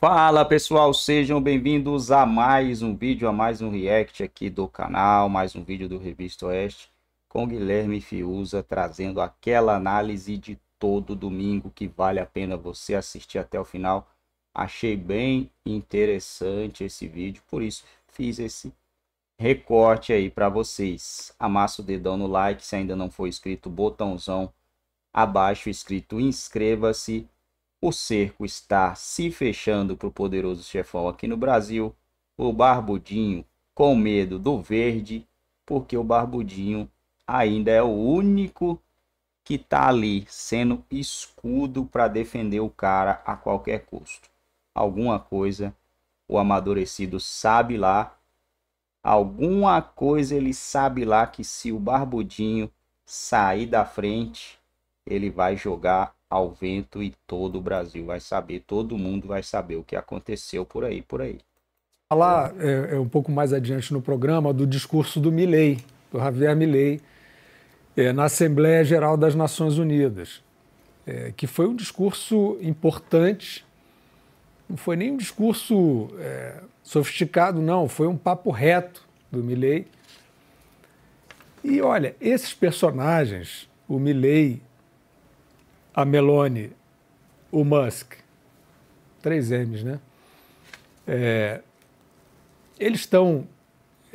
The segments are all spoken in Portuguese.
Fala pessoal, sejam bem-vindos a mais um vídeo, a mais um react aqui do canal, mais um vídeo do Revista Oeste com Guilherme Fiuza trazendo aquela análise de todo domingo que vale a pena você assistir até o final. Achei bem interessante esse vídeo, por isso fiz esse recorte aí para vocês. Amassa o dedão no like, se ainda não for inscrito, botãozão abaixo escrito inscreva-se o cerco está se fechando para o poderoso chefão aqui no Brasil. O Barbudinho com medo do verde, porque o Barbudinho ainda é o único que está ali sendo escudo para defender o cara a qualquer custo. Alguma coisa o amadurecido sabe lá, alguma coisa ele sabe lá que se o Barbudinho sair da frente, ele vai jogar ao vento e todo o Brasil vai saber, todo mundo vai saber o que aconteceu por aí, por aí. Falar é, é um pouco mais adiante no programa do discurso do Milley, do Javier Milley, é, na Assembleia Geral das Nações Unidas, é, que foi um discurso importante, não foi nem um discurso é, sofisticado, não, foi um papo reto do Milley. E olha, esses personagens, o Milley a Meloni, o Musk, três M's, né? É, eles estão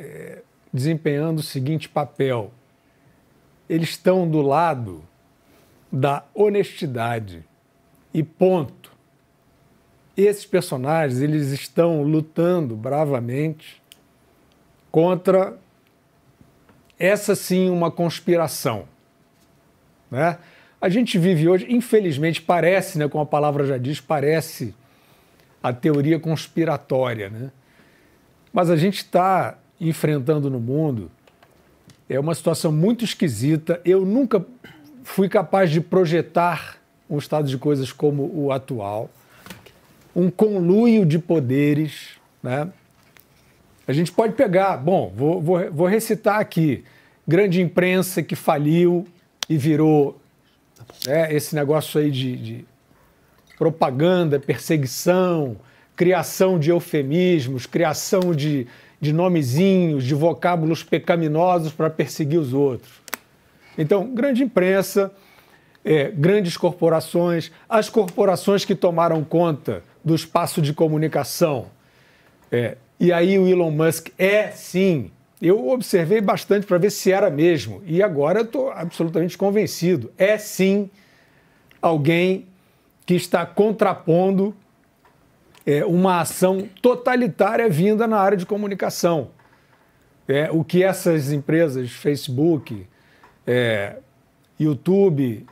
é, desempenhando o seguinte papel: eles estão do lado da honestidade e ponto. Esses personagens eles estão lutando bravamente contra essa sim uma conspiração, né? A gente vive hoje, infelizmente, parece, né, como a palavra já diz, parece a teoria conspiratória, né? Mas a gente está enfrentando no mundo é uma situação muito esquisita. Eu nunca fui capaz de projetar um estado de coisas como o atual. Um conluio de poderes, né? A gente pode pegar, bom, vou, vou, vou recitar aqui, grande imprensa que faliu e virou é, esse negócio aí de, de propaganda, perseguição, criação de eufemismos, criação de, de nomezinhos, de vocábulos pecaminosos para perseguir os outros. Então, grande imprensa, é, grandes corporações, as corporações que tomaram conta do espaço de comunicação. É, e aí o Elon Musk é, sim, eu observei bastante para ver se era mesmo. E agora eu estou absolutamente convencido. É sim alguém que está contrapondo é, uma ação totalitária vinda na área de comunicação. É, o que essas empresas, Facebook, é, YouTube,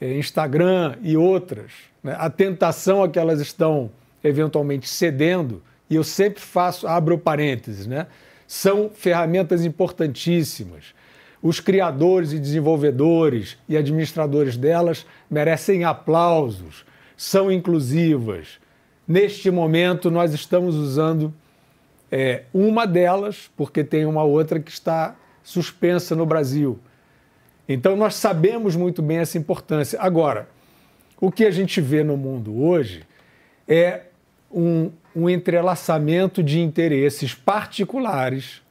é, Instagram e outras, né, a tentação a que elas estão eventualmente cedendo, e eu sempre faço, abro parênteses, né? são ferramentas importantíssimas. Os criadores e desenvolvedores e administradores delas merecem aplausos, são inclusivas. Neste momento, nós estamos usando é, uma delas, porque tem uma outra que está suspensa no Brasil. Então, nós sabemos muito bem essa importância. Agora, o que a gente vê no mundo hoje é um um entrelaçamento de interesses particulares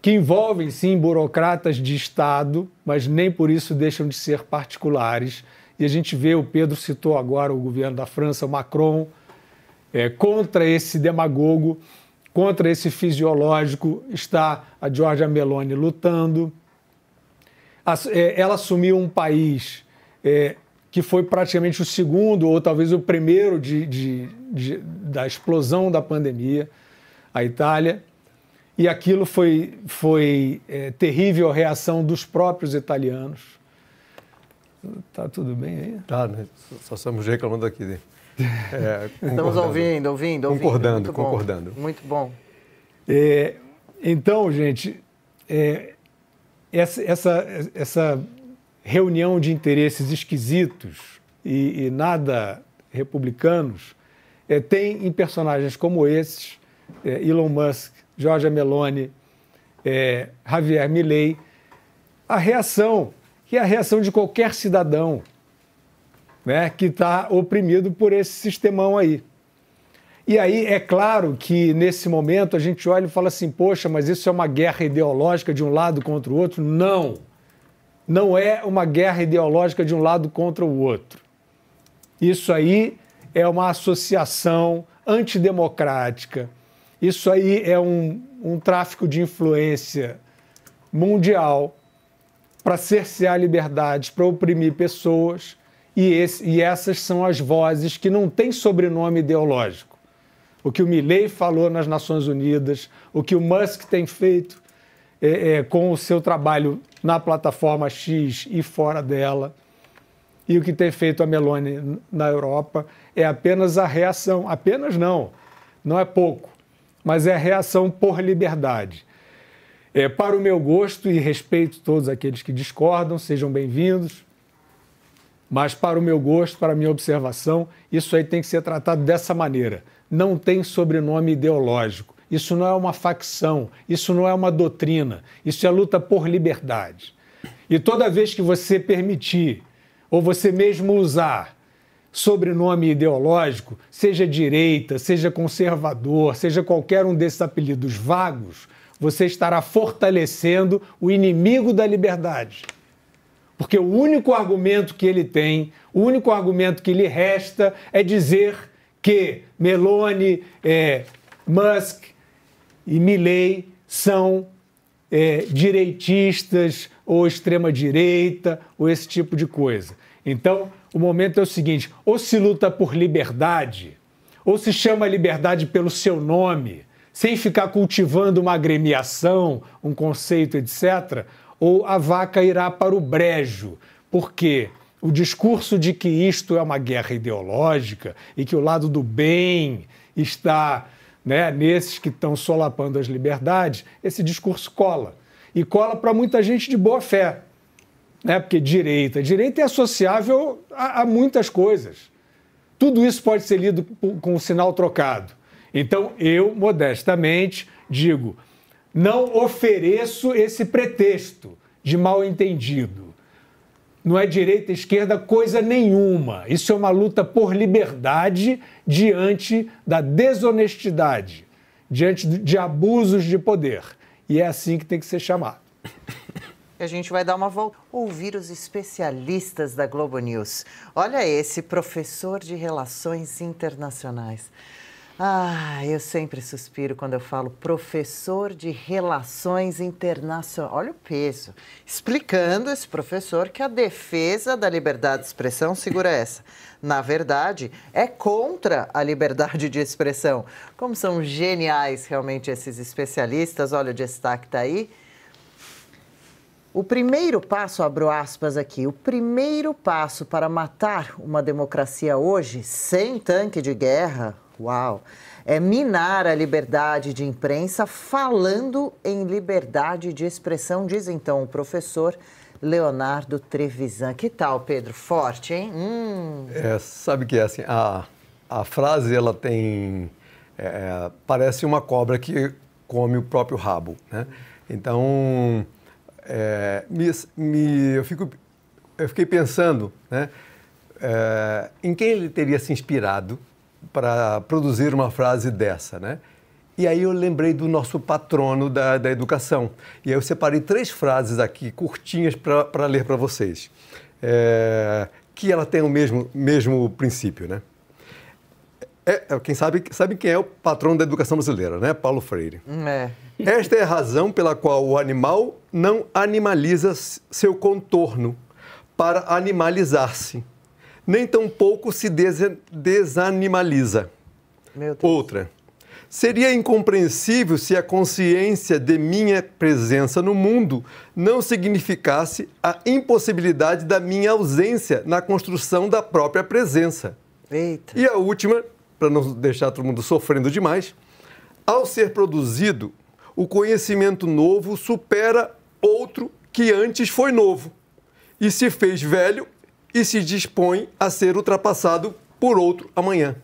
que envolvem sim burocratas de Estado, mas nem por isso deixam de ser particulares. E a gente vê, o Pedro citou agora o governo da França, Macron, é, contra esse demagogo, contra esse fisiológico, está a Giorgia Meloni lutando. É, ela assumiu um país é, que foi praticamente o segundo ou talvez o primeiro de, de, de, da explosão da pandemia, a Itália. E aquilo foi, foi é, terrível a reação dos próprios italianos. Tá tudo bem aí? Tá, né? só estamos reclamando aqui. Né? É, estamos ouvindo, ouvindo, ouvindo. Concordando, muito concordando. Bom, muito bom. É, então, gente, é, essa, essa, essa reunião de interesses esquisitos e, e nada republicanos, é, tem em personagens como esses, é, Elon Musk, Giorgia Meloni, é, Javier Milley, a reação, que é a reação de qualquer cidadão né, que está oprimido por esse sistemão aí. E aí é claro que nesse momento a gente olha e fala assim: poxa, mas isso é uma guerra ideológica de um lado contra o outro? Não! não é uma guerra ideológica de um lado contra o outro. Isso aí é uma associação antidemocrática. Isso aí é um, um tráfico de influência mundial para cercear liberdades, para oprimir pessoas. E, esse, e, essas são as vozes que não têm sobrenome ideológico. O que o Milley falou nas Nações Unidas, o que o Musk tem feito é, é, com o seu trabalho na plataforma X e fora dela. E o que tem feito a Meloni na Europa é apenas a reação, apenas não, não é pouco, mas é a reação por liberdade. É, para o meu gosto, e respeito todos aqueles que discordam, sejam bem-vindos, mas para o meu gosto, para a minha observação, isso aí tem que ser tratado dessa maneira. Não tem sobrenome ideológico. Isso não é uma facção, isso não é uma doutrina, isso é luta por liberdade. E toda vez que você permitir, ou você mesmo usar, sobrenome ideológico, seja direita, seja conservador, seja qualquer um desses apelidos vagos, você estará fortalecendo o inimigo da liberdade. Porque o único argumento que ele tem, o único argumento que lhe resta é dizer que Meloni, é, Musk, e Milley são é, direitistas ou extrema-direita ou esse tipo de coisa. Então, o momento é o seguinte: ou se luta por liberdade, ou se chama a liberdade pelo seu nome, sem ficar cultivando uma agremiação, um conceito, etc., ou a vaca irá para o brejo. Porque o discurso de que isto é uma guerra ideológica e que o lado do bem está né, nesses que estão solapando as liberdades, esse discurso cola. E cola para muita gente de boa fé, né, porque direita. Direita é associável a, a muitas coisas. Tudo isso pode ser lido com um sinal trocado. Então, eu, modestamente, digo: não ofereço esse pretexto de mal entendido. Não é direita e esquerda coisa nenhuma. Isso é uma luta por liberdade diante da desonestidade, diante de abusos de poder. E é assim que tem que ser chamado. A gente vai dar uma volta. Ouvir os especialistas da Globo News. Olha esse professor de relações internacionais. Ah, eu sempre suspiro quando eu falo professor de relações internacionais. Olha o peso. Explicando esse professor que a defesa da liberdade de expressão, segura essa, na verdade, é contra a liberdade de expressão. Como são geniais realmente esses especialistas, olha o destaque está aí. O primeiro passo, abro aspas aqui, o primeiro passo para matar uma democracia hoje, sem tanque de guerra, Uau! É minar a liberdade de imprensa falando em liberdade de expressão, diz então o professor Leonardo Trevisan. Que tal, Pedro? Forte, hein? Hum. É, sabe que é assim, a, a frase ela tem. É, parece uma cobra que come o próprio rabo. Né? Então, é, me, me, eu, fico, eu fiquei pensando né, é, em quem ele teria se inspirado para produzir uma frase dessa, né? E aí eu lembrei do nosso patrono da, da educação. E aí eu separei três frases aqui, curtinhas, para ler para vocês. É, que ela tem o mesmo, mesmo princípio, né? É, é, quem sabe, sabe quem é o patrono da educação brasileira, né? Paulo Freire. Hum, é. Esta é a razão pela qual o animal não animaliza seu contorno para animalizar-se nem tampouco se des desanimaliza. Outra. Seria incompreensível se a consciência de minha presença no mundo não significasse a impossibilidade da minha ausência na construção da própria presença. Eita. E a última, para não deixar todo mundo sofrendo demais, ao ser produzido, o conhecimento novo supera outro que antes foi novo e se fez velho e se dispõe a ser ultrapassado por outro amanhã.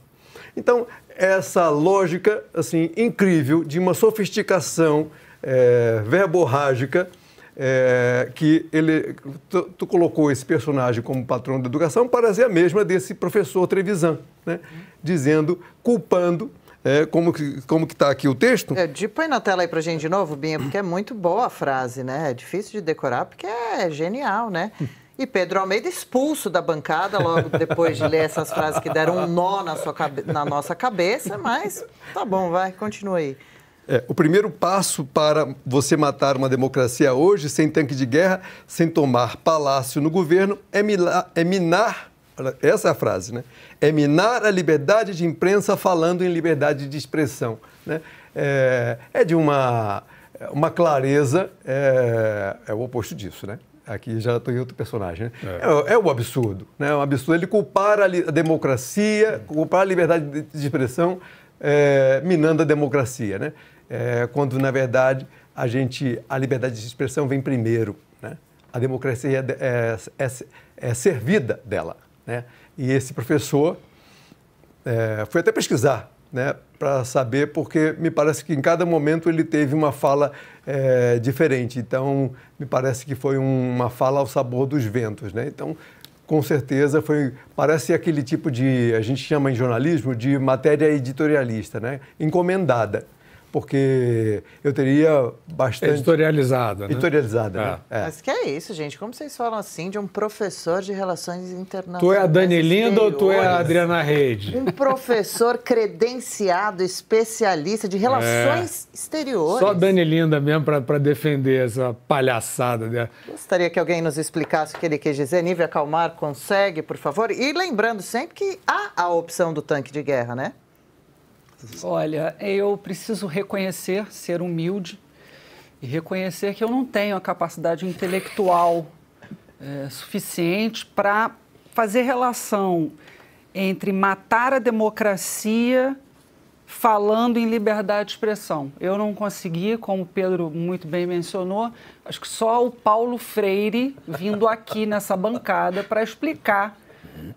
Então, essa lógica assim incrível de uma sofisticação é, verborrágica é, que ele tu, tu, colocou esse personagem como patrão da educação parece a mesma desse professor Trevisan, né? dizendo, culpando é, como que como que está aqui o texto? É, de, põe na tela aí para gente de novo, Binha, porque é muito boa a frase, né? É difícil de decorar porque é genial, né? E Pedro Almeida expulso da bancada logo depois de ler essas frases que deram um nó na, sua, na nossa cabeça, mas tá bom, vai, continua aí. É, o primeiro passo para você matar uma democracia hoje, sem tanque de guerra, sem tomar palácio no governo, é, é minar. Essa é a frase, né? É minar a liberdade de imprensa falando em liberdade de expressão. Né? É, é de uma, é uma clareza, é, é o oposto disso, né? aqui já estou em outro personagem. Né? É. é. o é absurdo. Né? O é absurdo. Ele culpar a, a democracia, culpar a liberdade de expressão, é, minando a democracia. Né? É, quando, na verdade, a, gente, a liberdade de expressão vem primeiro. Né? A democracia é, é servida dela. Né? E esse professor foi até pesquisar né, para saber, porque me parece que em cada momento ele teve uma fala é, diferente. Então, me parece que foi um, uma fala ao sabor dos ventos. Né? Então, com certeza, foi, parece aquele tipo de, a gente chama em jornalismo, de matéria editorialista, né? encomendada porque eu teria bastante. Editorializada. Né? Editorializada, né? é. né? É. Mas que é isso, gente? Como vocês falam assim de um professor de relações internacionais? Tu é a Dani Linda ou tu é a Adriana Rede? Um professor credenciado, especialista de relações é. exteriores. Só a Dani Linda mesmo para defender essa palhaçada dela. Gostaria que alguém nos explicasse o que ele quis dizer. Nível Calmar, consegue, por favor? E lembrando sempre que há a opção do tanque de guerra, né? Olha, eu preciso reconhecer, ser humilde e reconhecer que eu não tenho a capacidade intelectual é, suficiente para fazer relação entre matar a democracia falando em liberdade de expressão. Eu não consegui, como o Pedro muito bem mencionou, acho que só o Paulo Freire vindo aqui nessa bancada para explicar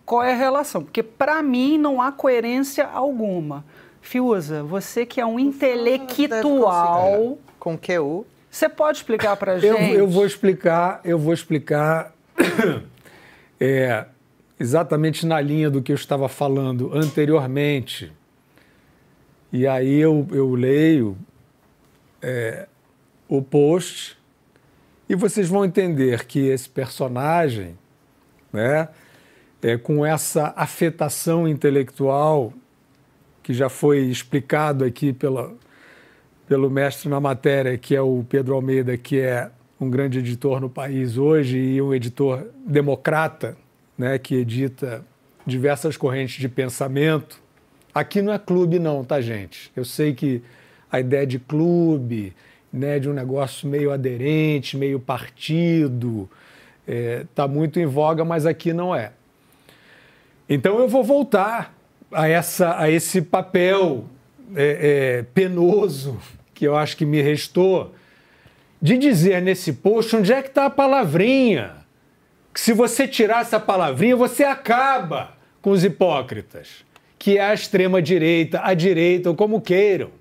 qual é a relação, porque para mim não há coerência alguma. Fiuza, você que é um intelectual. É, com o, Você pode explicar para a gente? Eu, eu, vou explicar, eu vou explicar é, exatamente na linha do que eu estava falando anteriormente. E aí eu, eu leio é, o post e vocês vão entender que esse personagem, né, é, com essa afetação intelectual que já foi explicado aqui pela, pelo mestre na matéria, que é o Pedro Almeida, que é um grande editor no país hoje e um editor democrata, né, que edita diversas correntes de pensamento. Aqui não é clube não, tá gente? Eu sei que a ideia de clube, né, de um negócio meio aderente, meio partido, está eh, é, muito em voga, mas aqui não é. Então eu vou voltar a, essa, a esse papel é, é, penoso que eu acho que me restou de dizer nesse post onde é que está a palavrinha. Que se você tirar essa palavrinha, você acaba com os hipócritas, que é a extrema-direita, a direita, ou como queiram.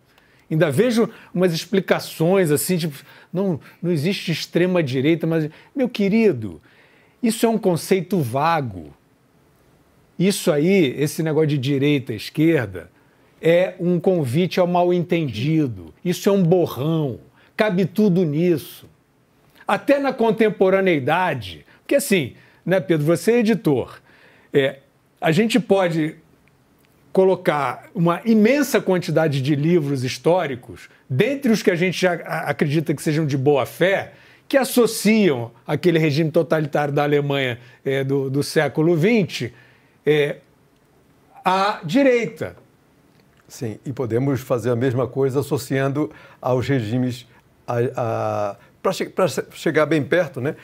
Ainda vejo umas explicações assim, tipo, não, não existe extrema-direita, mas. Meu querido, isso é um conceito vago. Isso aí, esse negócio de direita, esquerda, é um convite ao mal entendido. Isso é um borrão. Cabe tudo nisso. Até na contemporaneidade. Porque assim, né, Pedro, você é editor. É, a gente pode colocar uma imensa quantidade de livros históricos, dentre os que a gente já acredita que sejam de boa fé, que associam aquele regime totalitário da Alemanha é, do, do século XX é, à direita. Sim, e podemos fazer a mesma coisa associando aos regimes, para che chegar bem perto, né?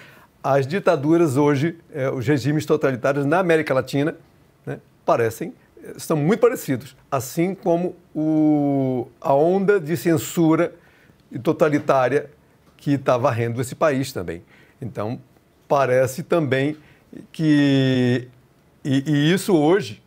As ditaduras hoje, é, os regimes totalitários na América Latina, né, parecem, são muito parecidos, assim como o, a onda de censura e totalitária que está varrendo esse país também. Então, parece também que e, e isso hoje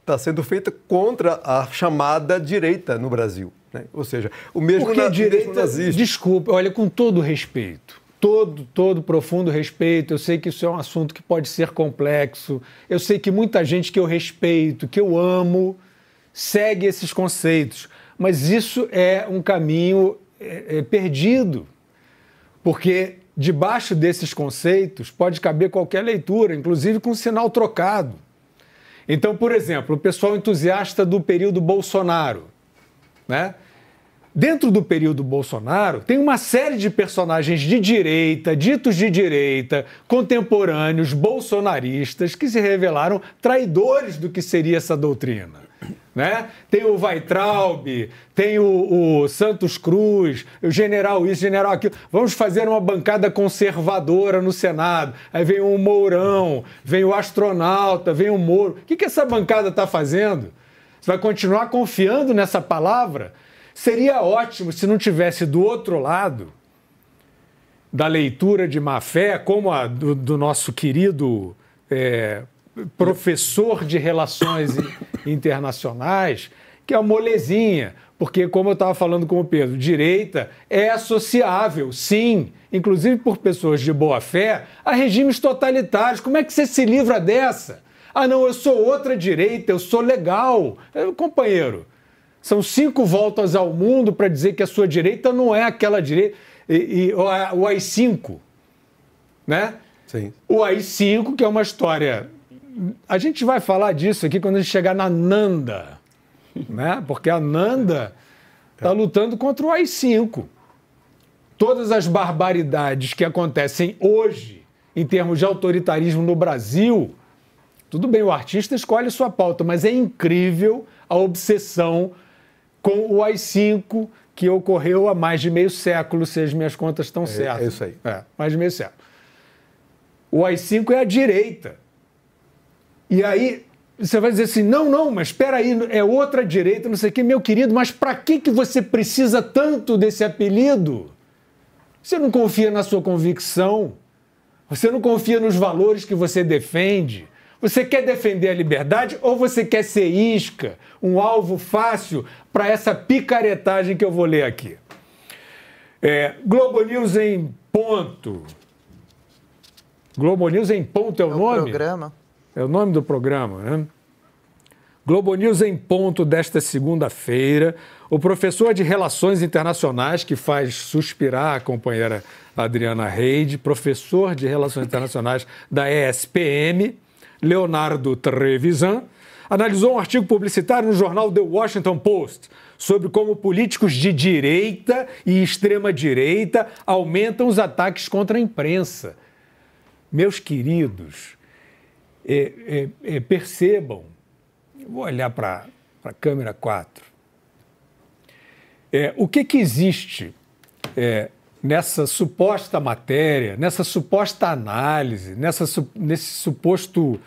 está sendo feito contra a chamada direita no Brasil. Né? Ou seja, o mesmo Porque na, direita nazista. Desculpa, olha, com todo respeito, todo, todo profundo respeito, eu sei que isso é um assunto que pode ser complexo, eu sei que muita gente que eu respeito, que eu amo, segue esses conceitos, mas isso é um caminho é, é, perdido. Porque debaixo desses conceitos pode caber qualquer leitura, inclusive com sinal trocado. Então, por exemplo, o pessoal entusiasta do período Bolsonaro, né? Dentro do período Bolsonaro, tem uma série de personagens de direita, ditos de direita, contemporâneos, bolsonaristas, que se revelaram traidores do que seria essa doutrina. Né? Tem o Weitraub, tem o, o, Santos Cruz, o general isso, general aquilo. Vamos fazer uma bancada conservadora no Senado. Aí vem o Mourão, vem o astronauta, vem o Moro. O que, que essa bancada está fazendo? Você vai continuar confiando nessa palavra? Seria ótimo se não tivesse do outro lado da leitura de má fé, como a do, do nosso querido é, professor de relações internacionais, que é uma molezinha, porque, como eu estava falando com o Pedro, direita é associável, sim, inclusive por pessoas de boa fé, a regimes totalitários. Como é que você se livra dessa? Ah, não, eu sou outra direita, eu sou legal. É, companheiro, são cinco voltas ao mundo para dizer que a sua direita não é aquela direita, e, e, ou, cinco, né? Sim. O AI-5, que é uma história a gente vai falar disso aqui quando a gente chegar na Nanda, né? Porque a Nanda está lutando contra o AI-5. Todas as barbaridades que acontecem hoje em termos de autoritarismo no Brasil, tudo bem, o artista escolhe sua pauta, mas é incrível a obsessão com o AI-5 que ocorreu há mais de meio século, se as minhas contas estão é, certas. É isso aí. É, mais de meio século. O AI-5 é a direita e aí você vai dizer assim: não, não, mas espera aí, é outra direita, não sei o quê, meu querido, mas para que, que você precisa tanto desse apelido? Você não confia na sua convicção, você não confia nos valores que você defende. Você quer defender a liberdade ou você quer ser isca, um alvo fácil para essa picaretagem que eu vou ler aqui? É, Globo News em ponto. Globo News em ponto é o, é o nome? Programa. É o nome do programa, né? Globo News em ponto desta segunda-feira. O professor de Relações Internacionais, que faz suspirar a companheira Adriana Reide, professor de Relações Internacionais da ESPM, Leonardo Trevisan, analisou um artigo publicitário no jornal The Washington Post sobre como políticos de direita e extrema-direita aumentam os ataques contra a imprensa. Meus queridos, é, é, é, percebam, vou olhar para a câmera 4, é, o que, que existe é, nessa suposta matéria, nessa suposta análise, nessa, nesse suposto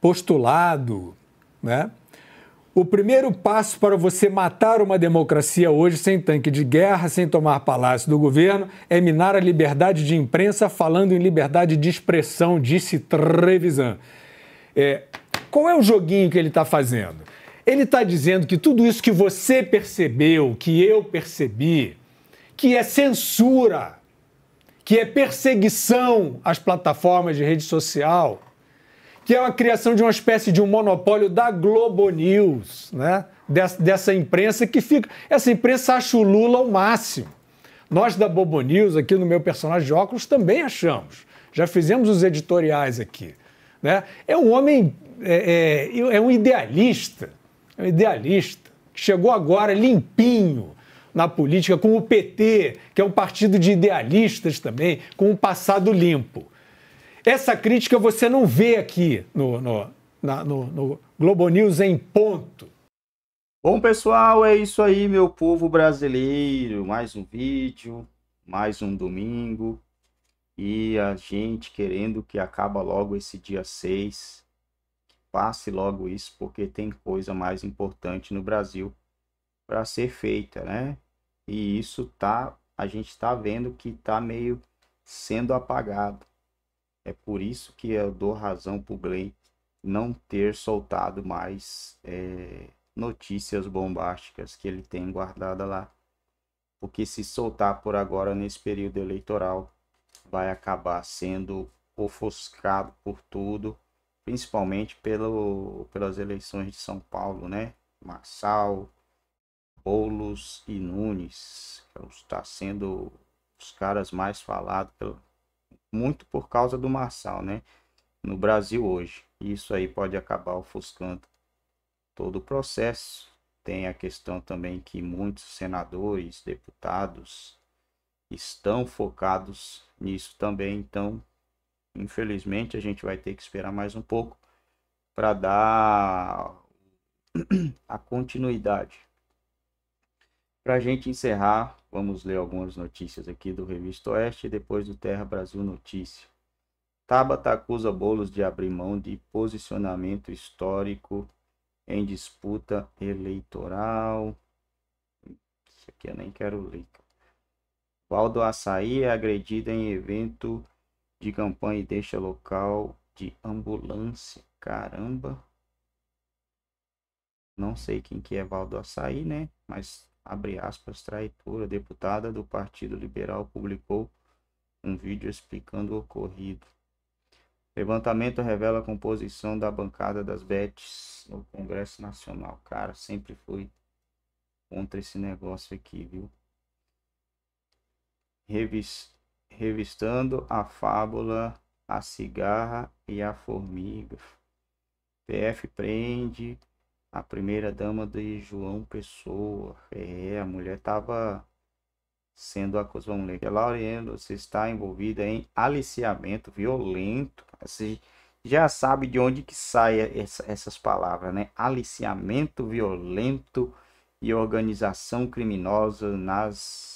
postulado, né? O primeiro passo para você matar uma democracia hoje sem tanque de guerra, sem tomar palácio do governo, é minar a liberdade de imprensa, falando em liberdade de expressão, disse Trevisan. É, qual é o joguinho que ele está fazendo? Ele está dizendo que tudo isso que você percebeu, que eu percebi, que é censura, que é perseguição às plataformas de rede social, que é a criação de uma espécie de um monopólio da Globo News, né? Des, dessa imprensa que fica. Essa imprensa acha o Lula ao máximo. Nós da Bobo News, aqui no meu personagem de óculos, também achamos. Já fizemos os editoriais aqui. Né? É um homem, é, é, é um idealista, é um idealista, que chegou agora limpinho na política com o PT, que é um partido de idealistas também, com um passado limpo. Essa crítica você não vê aqui no, no, na, no, no Globo News em ponto. Bom, pessoal, é isso aí, meu povo brasileiro. Mais um vídeo, mais um domingo. E a gente querendo que acaba logo esse dia 6. Que passe logo isso, porque tem coisa mais importante no Brasil para ser feita, né? E isso tá, a gente tá vendo que tá meio sendo apagado. É por isso que eu dou razão para o Gley não ter soltado mais é, notícias bombásticas que ele tem guardada lá. Porque se soltar por agora nesse período eleitoral, vai acabar sendo ofuscado por tudo, principalmente pelo, pelas eleições de São Paulo, né? Marçal, Boulos e Nunes, que está é sendo os caras mais falados pelo, muito por causa do Marçal, né? No Brasil hoje. Isso aí pode acabar ofuscando todo o processo. Tem a questão também que muitos senadores, deputados estão focados nisso também. Então, infelizmente, a gente vai ter que esperar mais um pouco para dar a continuidade para a gente encerrar, vamos ler algumas notícias aqui do Revista Oeste e depois do Terra Brasil Notícia. Tabata tá acusa Bolos de abrir mão de posicionamento histórico em disputa eleitoral. Isso aqui eu nem quero ler. Valdo Açaí é agredido em evento de campanha e deixa local de ambulância. Caramba. Não sei quem que é Valdo Açaí, né? Mas abre aspas, traitora, deputada do Partido Liberal publicou um vídeo explicando o ocorrido. Levantamento revela a composição da bancada das BETs no Congresso Nacional. Cara, sempre fui contra esse negócio aqui, viu? Revistando a fábula, a cigarra e a formiga. PF prende a primeira dama de João Pessoa. É, a mulher estava sendo acusada. Vamos ler. Que Lauriano se está envolvida em aliciamento violento. Você assim, já sabe de onde que saem essa, essas palavras, né? Aliciamento violento e organização criminosa nas.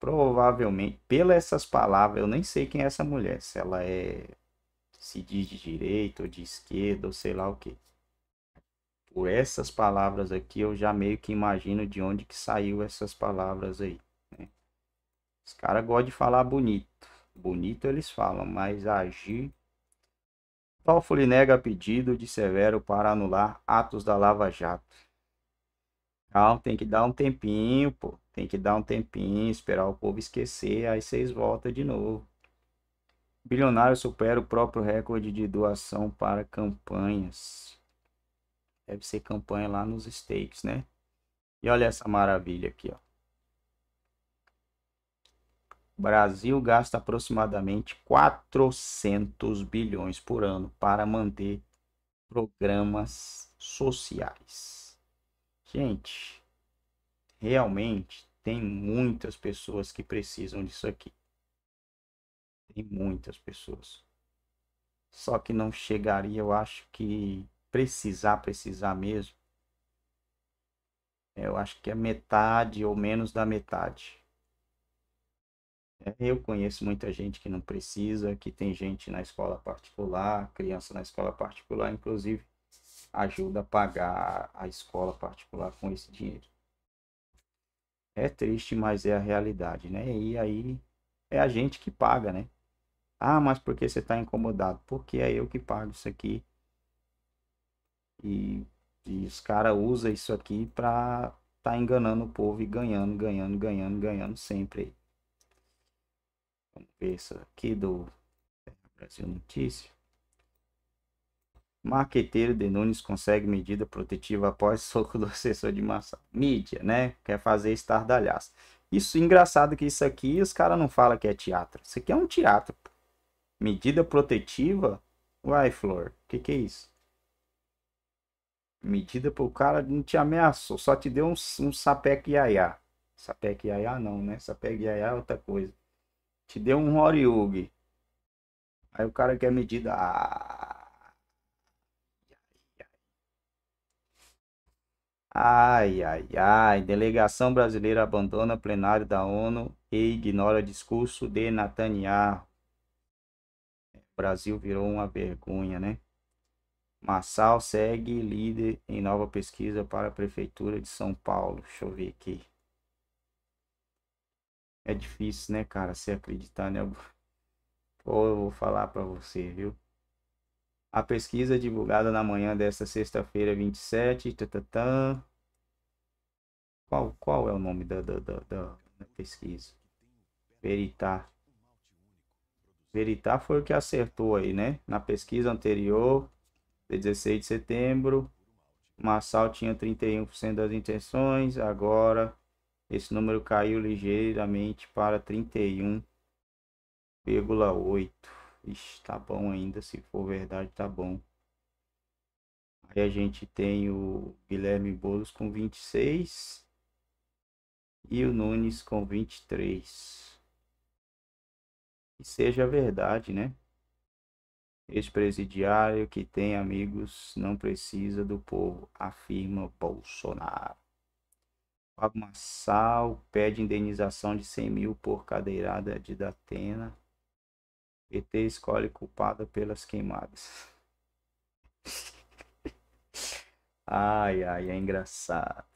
Provavelmente, pelas essas palavras, eu nem sei quem é essa mulher, se ela é se diz de direita ou de esquerda ou sei lá o que. Por essas palavras aqui, eu já meio que imagino de onde que saiu essas palavras aí. Né? Os caras gostam de falar bonito. Bonito eles falam, mas agir Toffoli nega pedido de Severo para anular atos da Lava Jato. Calma, tem que dar um tempinho, pô. Tem que dar um tempinho, esperar o povo esquecer, aí vocês voltam de novo. Bilionário supera o próprio recorde de doação para campanhas. Deve ser campanha lá nos stakes, né? E olha essa maravilha aqui, ó. Brasil gasta aproximadamente 400 bilhões por ano para manter programas sociais. Gente, realmente tem muitas pessoas que precisam disso aqui em muitas pessoas. Só que não chegaria, eu acho que precisar, precisar mesmo. É, eu acho que é metade ou menos da metade. É, eu conheço muita gente que não precisa, que tem gente na escola particular, criança na escola particular, inclusive ajuda a pagar a escola particular com esse dinheiro. É triste, mas é a realidade, né? E aí é a gente que paga, né? Ah, mas por que você está incomodado? Porque é eu que pago isso aqui. E, e os caras usam isso aqui para tá enganando o povo e ganhando, ganhando, ganhando, ganhando sempre. Vamos ver isso aqui do Brasil Notícia. Marqueteiro de Nunes consegue medida protetiva após soco do assessor de massa. Mídia, né? Quer fazer estardalhaço. Isso, engraçado que isso aqui os caras não falam que é teatro. Isso aqui é um teatro. Medida protetiva? Uai, Flor, que que é isso? Medida pro cara não te ameaçou, só te deu um, um sapeque iaiá. Sapeque iaiá não, né? Sapeque iaiá é outra coisa. Te deu um Horiug. Aí o cara quer medida. Ah, ai, ai, ai. Delegação brasileira abandona plenário da ONU e ignora discurso de Netanyahu. Brasil virou uma vergonha, né? Massal segue líder em nova pesquisa para a Prefeitura de São Paulo. Deixa eu ver aqui. É difícil, né, cara, se acreditar, né? Ou eu vou falar para você, viu? A pesquisa divulgada na manhã desta sexta-feira, 27, tatatã. Qual, qual é o nome da, da, da, da pesquisa? Veritar. Veritá foi o que acertou aí, né? Na pesquisa anterior, de 16 de setembro, Massal tinha 31% das intenções, agora esse número caiu ligeiramente para 31,8. Ixi, tá bom ainda, se for verdade, tá bom. Aí a gente tem o Guilherme Boulos com 26 e o Nunes com 23 seja verdade, né? Ex-presidiário que tem amigos não precisa do povo, afirma Bolsonaro. Fábio Massal pede indenização de 100 mil por cadeirada de Datena. PT escolhe culpada pelas queimadas. Ai, ai, é engraçado.